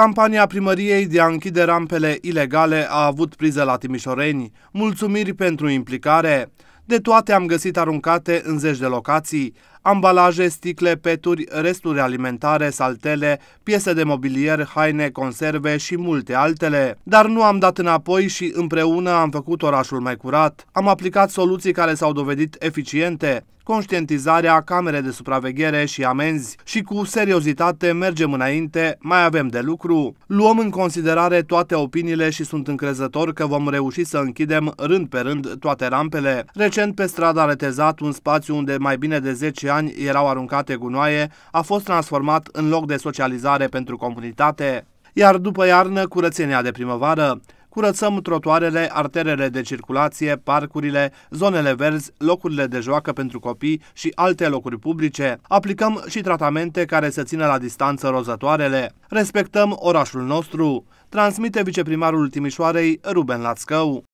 Campania primăriei de a închide rampele ilegale a avut priză la timișoreni. Mulțumiri pentru implicare! De toate am găsit aruncate în zeci de locații. Ambalaje, sticle, peturi, resturi alimentare, saltele, piese de mobilier, haine, conserve și multe altele. Dar nu am dat înapoi și împreună am făcut orașul mai curat. Am aplicat soluții care s-au dovedit eficiente conștientizarea, camere de supraveghere și amenzi și cu seriozitate mergem înainte, mai avem de lucru. Luăm în considerare toate opiniile și sunt încrezător că vom reuși să închidem rând pe rând toate rampele. Recent pe strada Retezat, un spațiu unde mai bine de 10 ani erau aruncate gunoaie, a fost transformat în loc de socializare pentru comunitate iar după iarnă curățenia de primăvară curățăm trotuarele, arterele de circulație, parcurile, zonele verzi, locurile de joacă pentru copii și alte locuri publice. Aplicăm și tratamente care să țină la distanță rozătoarele. Respectăm orașul nostru. Transmite viceprimarul Timișoarei Ruben Lațcău.